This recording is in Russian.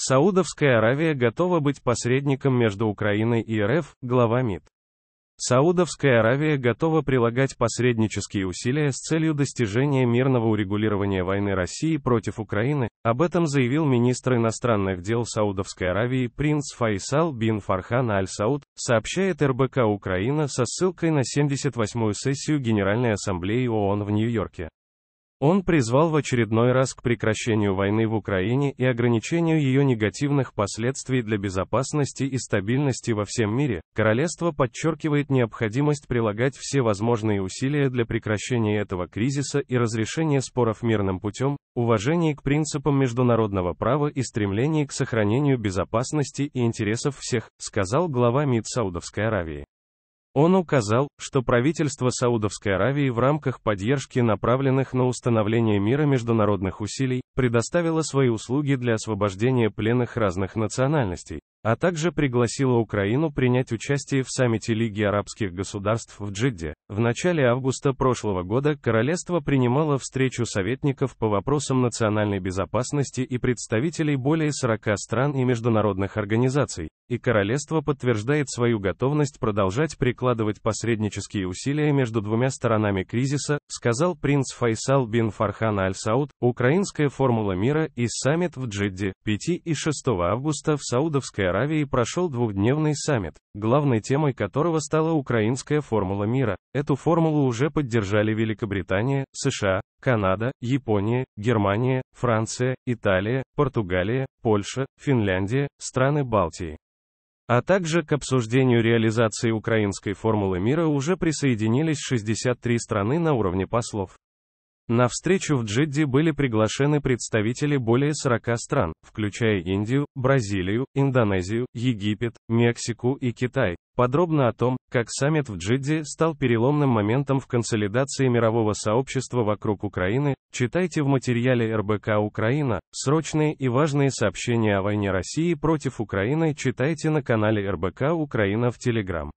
Саудовская Аравия готова быть посредником между Украиной и РФ, глава МИД. Саудовская Аравия готова прилагать посреднические усилия с целью достижения мирного урегулирования войны России против Украины, об этом заявил министр иностранных дел Саудовской Аравии принц Файсал бин Фархан Аль-Сауд, сообщает РБК Украина со ссылкой на 78-ю сессию Генеральной Ассамблеи ООН в Нью-Йорке. Он призвал в очередной раз к прекращению войны в Украине и ограничению ее негативных последствий для безопасности и стабильности во всем мире. Королевство подчеркивает необходимость прилагать все возможные усилия для прекращения этого кризиса и разрешения споров мирным путем, уважении к принципам международного права и стремлении к сохранению безопасности и интересов всех, сказал глава МИД Саудовской Аравии. Он указал, что правительство Саудовской Аравии в рамках поддержки направленных на установление мира международных усилий, предоставило свои услуги для освобождения пленных разных национальностей, а также пригласила Украину принять участие в саммите Лиги арабских государств в Джидде. В начале августа прошлого года королевство принимало встречу советников по вопросам национальной безопасности и представителей более 40 стран и международных организаций, и королевство подтверждает свою готовность продолжать прикладывать посреднические усилия между двумя сторонами кризиса, сказал принц Файсал бин Фархан Аль-Сауд, украинская формула мира и саммит в Джидде, 5 и 6 августа в Саудовской Аравии Аравии прошел двухдневный саммит, главной темой которого стала украинская формула мира. Эту формулу уже поддержали Великобритания, США, Канада, Япония, Германия, Франция, Италия, Португалия, Польша, Финляндия, страны Балтии. А также к обсуждению реализации украинской формулы мира уже присоединились 63 страны на уровне послов. На встречу в Джидде были приглашены представители более 40 стран, включая Индию, Бразилию, Индонезию, Египет, Мексику и Китай. Подробно о том, как саммит в Джидде стал переломным моментом в консолидации мирового сообщества вокруг Украины, читайте в материале РБК «Украина». Срочные и важные сообщения о войне России против Украины читайте на канале РБК «Украина» в Телеграм.